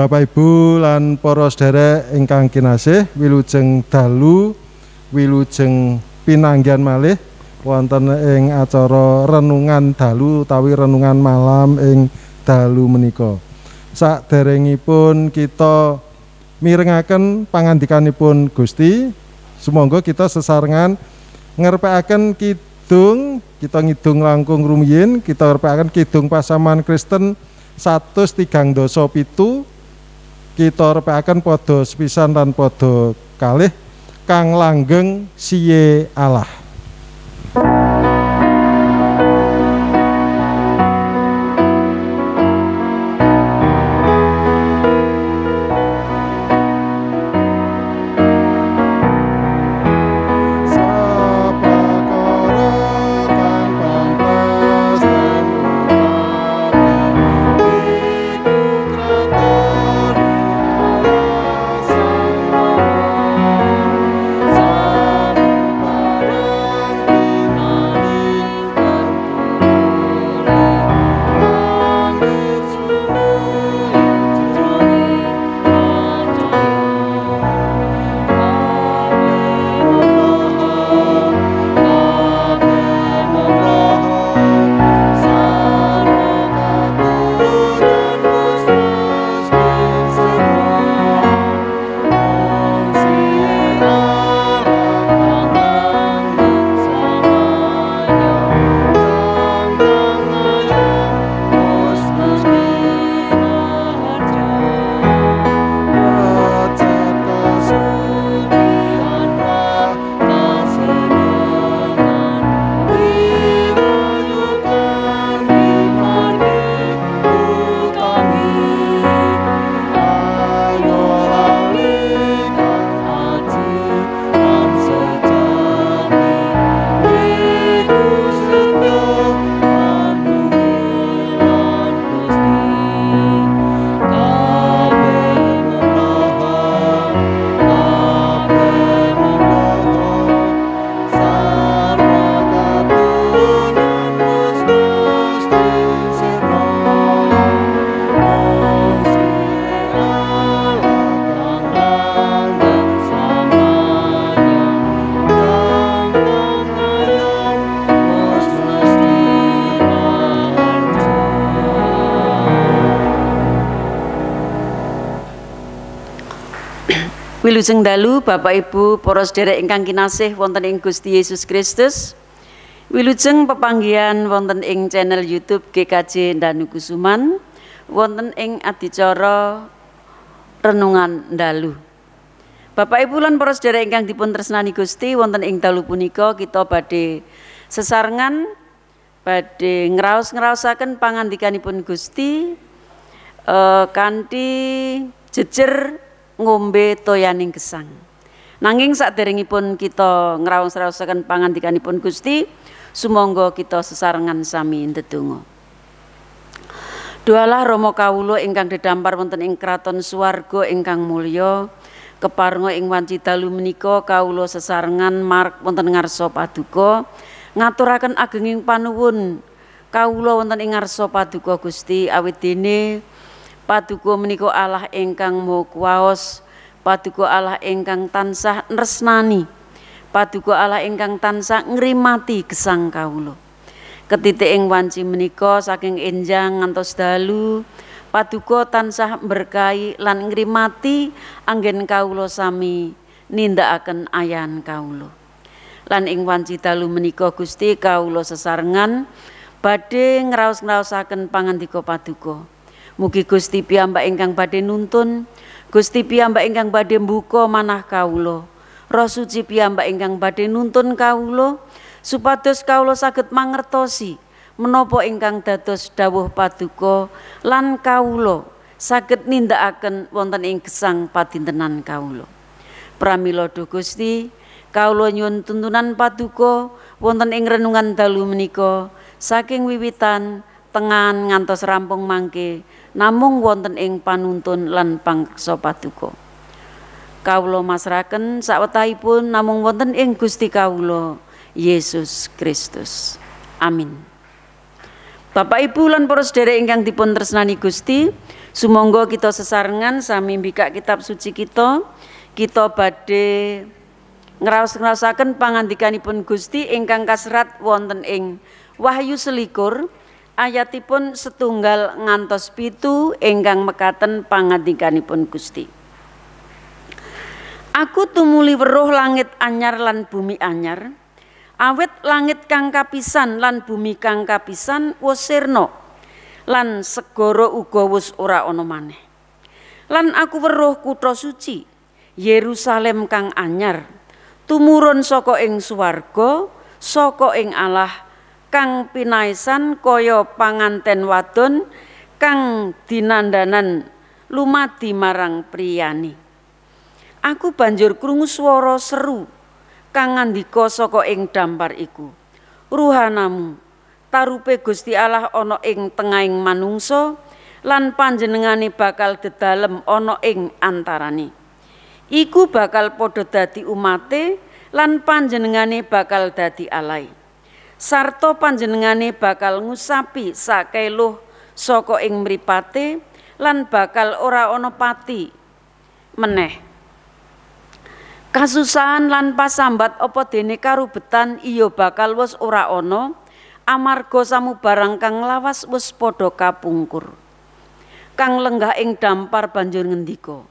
Bapak Ibu lan para sedherek ingkang kinasih wilujeng dalu wilujeng pinanggihan malih wonten ing acara renungan dalu utawi renungan malam ing dalu menika. Saderengipun kita mirengaken pangandikanipun Gusti, semoga kita sesarengan ngerpeaken kidung kita ngidung langkung rumiyin kita ngerpeaken kidung pasaman Kristen 103 dasa pitu kita akan foto sepisan dan foto kalih kang langgeng siye Allah Wilujeng dalu Bapak Ibu para sedherek ingkang kinasih wonten ing Gusti Yesus Kristus. Wilujeng pepanggihan wonten ing channel YouTube GKJ Danu Kusuman wonten ing adicara renungan dalu. Bapak Ibu lan para sedherek ingkang dipun tresnani Gusti wonten ing dalu punika kita badhe sesarengan badhe ngraos-ngraosaken pangandikanipun Gusti kanti eh, kanthi jejer ngombe toyaning gesang. Nanging saat deringipun kita ngerawang serawasakan pangan dikanipun gusti, sumonggo kita sesarengan sami tetungo. Dualah romo kawulo ingkang didampar wonten ing kraton suargo ingkang mulio, keparngo ing wanci dalu meniko kawulo sesarengan mark wonten ngarso paduko, ngaturakan agenging panuwun kawulo wonten ing ngarso paduko gusti awit dini, Paduka menika Allah ingkang Maha Kuwaos, paduka Allah ingkang tansah nresnani, paduka Allah ingkang tansah ngrimati gesang kawula. Ketitik ing wanci menika saking enjang ngantos dalu, paduka tansah berkahi lan ngrimati anggen kawula sami nindakaken ayan kawula. Lan ing wanci dalu menika Gusti kawula sesarengan badhe ngraos-ngraosaken pangandika paduka. Mugi Gusti piyambak ingkang badhe nuntun, Gusti piyambak ingkang badhe mbuka manah kawula. Roh suci piyambak ingkang badhe nuntun kawula supados kawula saged mangertosi menapa ingkang dados dawuh paduka lan kawula saged nindakaken wonten ing gesang padintenan kawula. Pramila Duh Gusti, kawula nyuwun tuntunan paduka wonten ing renungan dalu menika saking wiwitan tengan ngantos rampung mangke namung wonten ing panuntun lan pangreksa paduka kawula masraken sawetahipun namung wonten ing Gusti kawula Yesus Kristus amin Bapak Ibu lan para sedherek ingkang dipun tresnani Gusti, sumangga kita sesarengan sami mbikak kitab suci kita, kita badhe ngraos-ngraosaken pangandikanipun Gusti ingkang kasrat wonten ing Wahyu selikur ayatipun setunggal ngantos pitu enggang mekaten pangandikanipun Gusti. Aku tumuli weruh langit anyar lan bumi anyar. Awet langit kang kapisan lan bumi kang kapisan wosirno lan segoro uga wis ora ana maneh. Lan aku weruh kutha suci Yerusalem kang anyar tumurun saka ing swarga saka ing Allah kang pinaisan kaya panganten wadon kang dinandanan lumadi marang priyani. Aku banjur krungu swara seru kang ngandika saka ing dampar iku. Ruhanamu tarupe Gusti Allah ana ing tengahing manungsa lan panjenengane bakal dedalem ana ing antarane. Iku bakal padha dadi umate lan panjenengane bakal dadi alai. Sarto panjenengane bakal ngusapi sakeluh soko ing mripate lan bakal ora ono pati meneh. Kasusahan lan pasambat opo dene karubetan iyo bakal wes ora ana amarga barang kang lawas wes padha kapungkur. Kang lenggah ing dampar banjur ngendika,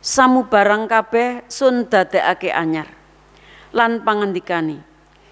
samu barang kabeh sun dadekake anyar." lan pangandikani.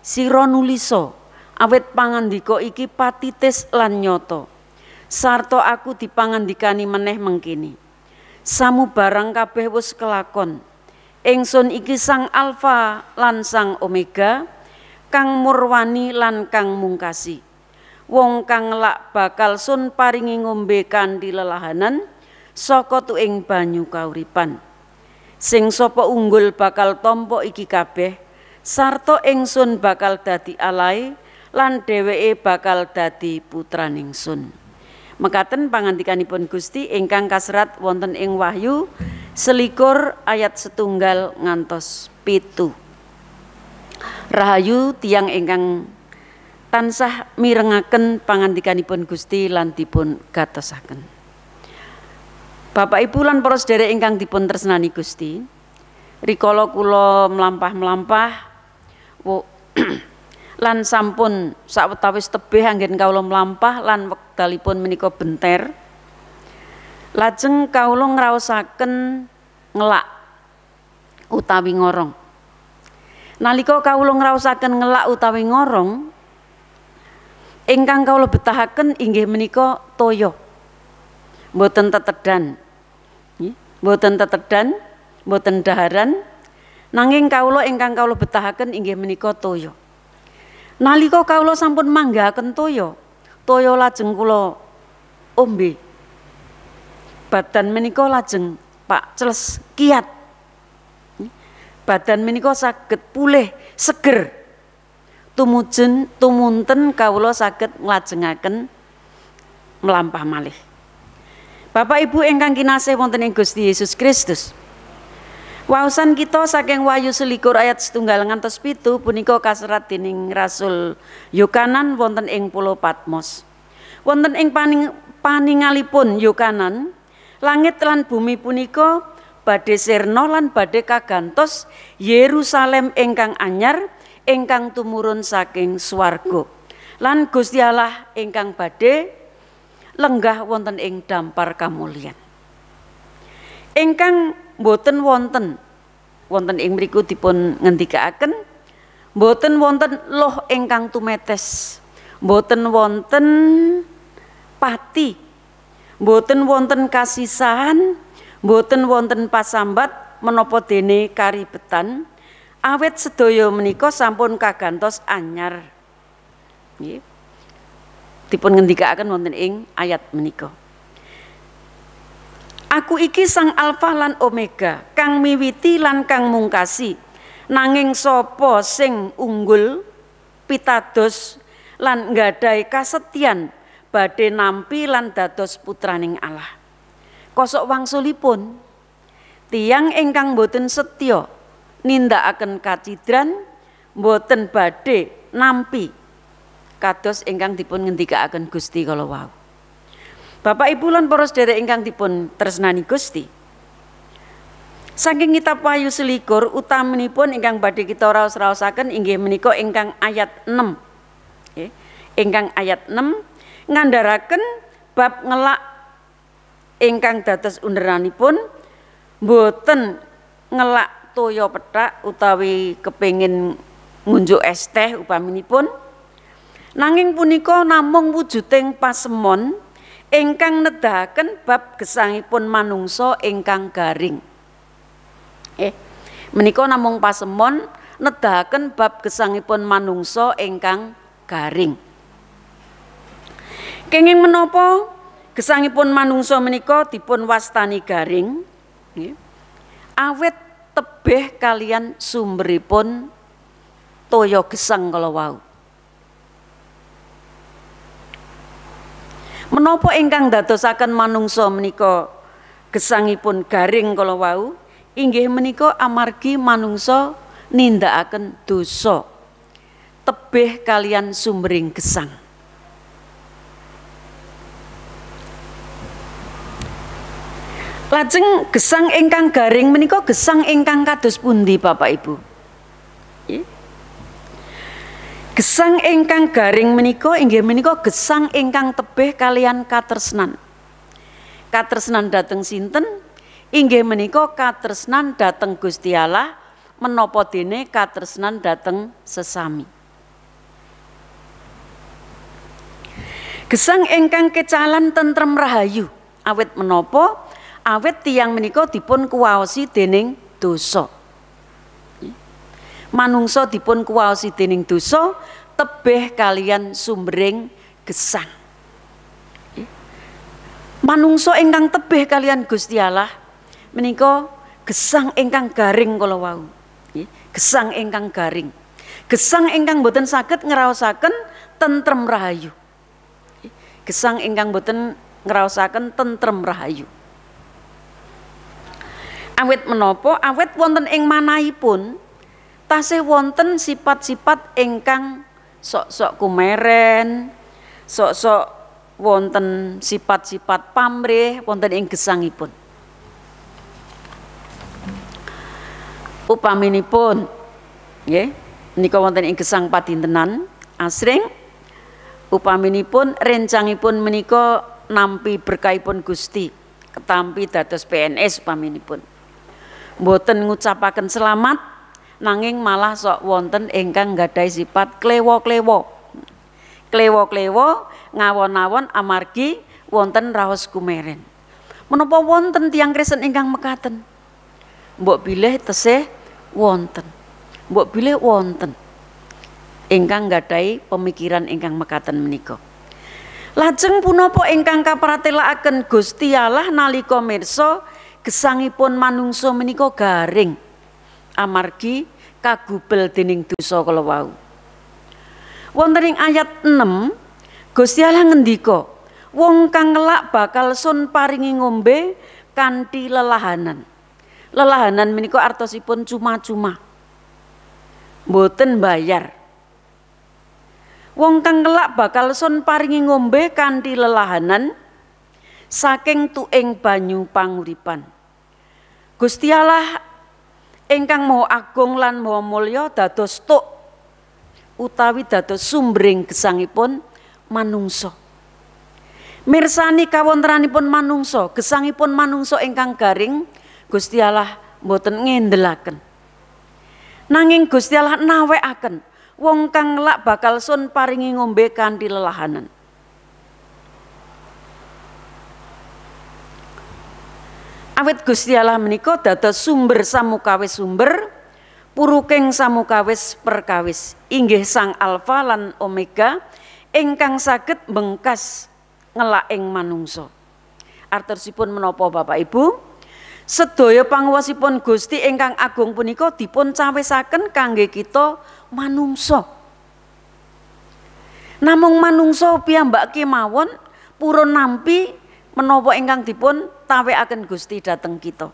si nuliso awet pangandiko iki patitis lan nyoto. Sarto aku dipangandikani meneh mengkini. Samu barang kabeh wis kelakon. engson iki sang alfa lan sang omega, kang murwani lan kang mungkasi. Wong kang lak bakal sun paringi ngombe kanthi lelahanan saka tuing banyu kauripan sing sapa unggul bakal tompo iki kabeh sarta ingsun bakal dadi alai lan dheweke bakal dadi putra ningsun. Mekaten pangandikanipun Gusti ingkang kasrat wonten ing Wahyu selikur ayat setunggal ngantos pitu. Rahayu tiang ingkang tansah mirengaken pangandikanipun Gusti lan dipun gatosaken. Bapak Ibu lan para sedherek ingkang dipun tresnani Gusti, rikala kula mlampah-mlampah lan sampun sawetawis tebih anggen kawula mlampah lan wekdalipun menika benter. Lajeng kawula ngraosaken ngelak utawi ngorong. Nalika kawula ngraosaken ngelak utawi ngorong, ingkang kawula betahaken inggih menika toyok mboten tetedan. Mboten tetedan, mboten daharan, nanging kaulo ingkang kaulo betahaken inggih menika toya. Nalika kaula sampun manggahaken toyo toyo, lajeng kula ombe. Badan menika lajeng Pak Celes kiat. Badan menika saged pulih, seger. tumujen tumunten kaula saged nglajengaken melampah malih. Bapak Ibu ingkang kinasih wonten ing Gusti Yesus Kristus. Wawasan kita saking Wahyu selikur ayat setunggal ngantos pitu punika kaserat dening Rasul Yukanan wonten ing pulau Patmos. Wonten ing paning, paningalipun Yukanan, langit lan bumi punika badhe sirna lan badhe kagantos Yerusalem ingkang anyar ingkang tumurun saking swarga. Lan Gusti Allah ingkang badhe lenggah wonten ing dampar kamulyan. Ingkang boten wonten wonten ing mriku dipun ngendikaaken boten wonten loh ingkang tumetes. Boten wonten pati. Boten wonten kasisahan, boten wonten pasambat menapa dene karibetan awet sedoyo menika sampun kagantos anyar dipun ngendikaaken wonten ing ayat menika. Aku iki sang alfa lan omega, kang miwiti lan kang mungkasi. Nanging sapa sing unggul pitados lan nggadahi kasetyan badhe nampi lan dados putraning Allah. Kosok wangsulipun tiang ingkang boten setya nindakaken kacidran boten badhe nampi kados ingkang dipun ngendikaaken Gusti kalau wau. Bapak Ibu lan para sedherek ingkang dipun tresnani Gusti. Saking kitab Wahyu selikur utaminipun ingkang badhe kita raos-raosaken inggih menika ingkang ayat 6. Nggih. Ingkang ayat 6 ngandharaken bab ngelak ingkang dados underanipun boten ngelak toya petak utawi kepengin ngunjuk es teh upaminipun Nanging punika namung wujuding pasemon ingkang nedahaken bab gesangipun manungsa ingkang garing. Eh, menika namung pasemon nedahaken bab gesangipun manungsa ingkang garing. Kenging menapa gesangipun manungsa menika dipun wastani garing, Awet tebih kalian sumberipun toya gesang kala wau. Menapa ingkang dadosaken manungsa menika gesangipun garing kala wau inggih menika amargi manungsa nindakaken dosa tebih kalian sumbering gesang. Lajeng gesang ingkang garing menika gesang ingkang kados pundi Bapak Ibu? Nggih. Gesang ingkang garing meniko, inggih meniko gesang ingkang tebeh kalian katresnan. Katresnan dateng sinten? Inggih menika katresnan dateng Gusti Allah menapa dene katresnan dateng sesami. Gesang ingkang kecalan tentrem rahayu awet menopo, awet tiang meniko dipun kuwaosi dening dosa. Manungso dipun kuwaosi dening dosa tebeh kalian sumbering gesang Manungso ingkang tebeh kalian Gusti Allah menika gesang ingkang garing kala wau gesang ingkang garing gesang ingkang boten saged ngraosaken tentrem rahayu gesang ingkang boten ngraosaken tentrem rahayu awet menopo awet wonten ing manaipun tasih wonten sifat-sifat ingkang sok-sok kumeren, sok-sok wonten sifat-sifat pamrih wonten ing gesangipun. Upaminipun ya, nika wonten ing gesang padintenan asring upaminipun rencangipun menika nampi berkahipun Gusti ketampi dados PNS upaminipun. Mboten ngucapaken selamat nanging malah sok wonten ingkang gadai sifat klewo-klewo. Klewo-klewo ngawon-awon amargi wonten raos kumeren. Menopo wonten tiang Kristen ingkang mekaten? Mbok bilih teseh wonten. Mbok bilih wonten. Ingkang gadai pemikiran ingkang mekaten menika. Lajeng punapa ingkang kapratélakaken Gusti Allah nalika mirsa gesangipun manungsa menika garing amargi kagubel dening dosa kala wau. Wonten ing ayat 6 Gusti Allah ngendika, wong kang ngelak bakal sun paringi ngombe kanthi lelahanan. Lelahanan menika artosipun cuma-cuma. Mboten bayar. Wong kang ngelak bakal sun paringi ngombe kanthi lelahanan saking tuing banyu panguripan. Gusti Allah ingkang mau agung lan mau mulya dados tuk utawi dados sumbering gesangipun manungsa. Mirsani kawontenanipun manungsa, gesangipun manungsa ingkang garing Gusti Allah mboten ngendelaken. Nanging Gusti Allah nawekaken wong kang lak bakal sun paringi ngombe kanthi lelahanan. Awit Gusti Allah menika dados sumber samukawis sumber puruking samukawis perkawis inggih Sang Alfa lan Omega ingkang saged bengkas ing manungsa. Artosipun menapa Bapak Ibu? Sedaya panguwasipun Gusti ingkang agung punika dipun cawisaken kangge kita manungsa. Namung manungsa piyambak kemawon purun nampi menopo ingkang dipun akan Gusti dateng kita.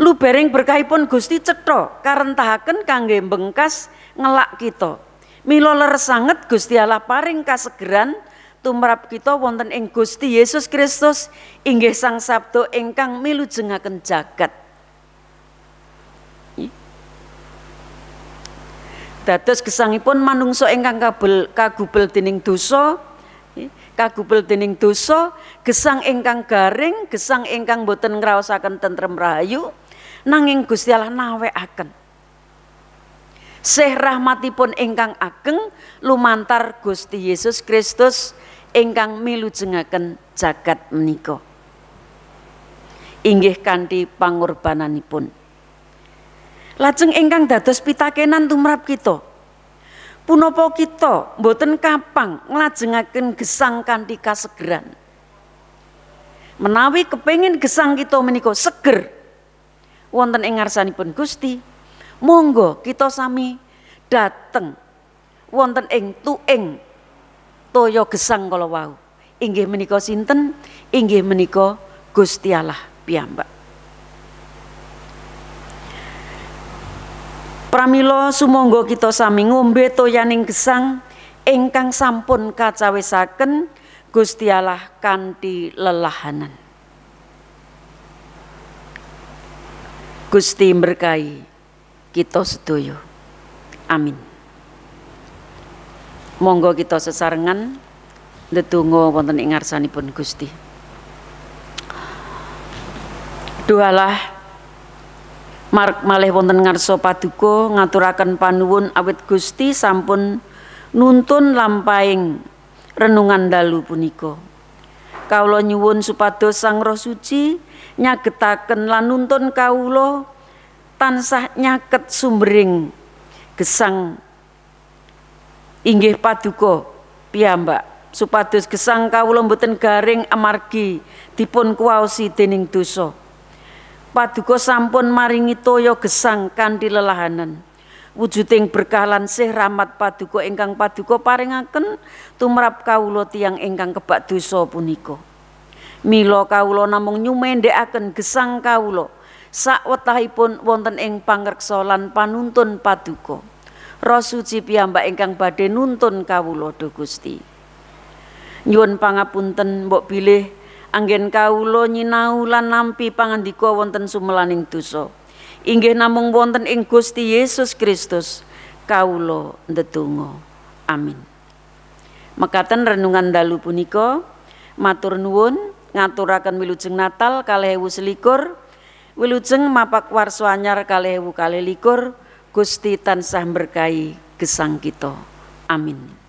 berkahi berkahipun Gusti karen karentahaken kangge bengkas ngelak kita. Mila leres sanget Gusti Allah paring kasegeran tumrap kita wonten ing Gusti Yesus Kristus inggih Sang Sabdo ingkang jengaken jagat. Dados gesangipun manungsa ingkang kabel kagubel dening dosa kagupel dening dosa, gesang ingkang garing, gesang ingkang boten ngraosaken tentrem rahayu, nanging Gusti Allah nawekaken. Sih rahmatipun ingkang ageng lumantar Gusti Yesus Kristus ingkang milujengaken jagat menika. Inggih kanthi pangorbananipun. Lajeng ingkang dados pitakenan tumrap kita. Punapa kita mboten kapang nglajengaken gesang kanthi kasegeran. Menawi kepengin gesang kita meniko seger wonten ing pun Gusti, monggo kita sami dateng wonten ing tuing toyo gesang kalau wau. Inggih meniko sinten? Inggih meniko Gusti Allah piyambak. Pramila sumangga kita sami ngombe toyaning gesang ingkang sampun kacawisaken Gusti Allah kanthi lelahanan. Gusti berkahi kita sedoyo. Amin. Monggo kita sesarengan ndedonga wonten ing ngarsanipun Gusti. Duhalah Mark malih wonten ngarsa paduka ngaturaken panuwun awit Gusti sampun nuntun lampahing renungan dalu punika. Kawula nyuwun supados Sang Roh Suci nyagetaken lan nuntun kawula tansah nyaket sumbering gesang inggih paduka piyambak supados gesang kawula boten garing amargi dipun kuwaosi dening dosa. Paduka sampun maringi toyo gesang kanthi lelahanan. Wujuding berkah lansih rahmat paduka ingkang paduka paringaken tumrap kawula tiyang ingkang kebak dosa punika. Mila kawula namung nyumendhekaken gesang kawula wetahipun wonten ing pangreksa lan panuntun paduka. Rasuci piyambak ingkang badhe nuntun kawula Gusti. Nyuwun pangapunten mbok bilih anggen kawula nyinau lan nampi pangandika wonten sumelaning dosa inggih namung wonten ing Gusti Yesus Kristus kawula ndedonga amin mekaten renungan dalu punika matur nuwun ngaturaken wilujeng Natal kalih ewu selikur wilujeng mapak warso anyar kalih ewu kalih likur Gusti tansah berkahi gesang kita amin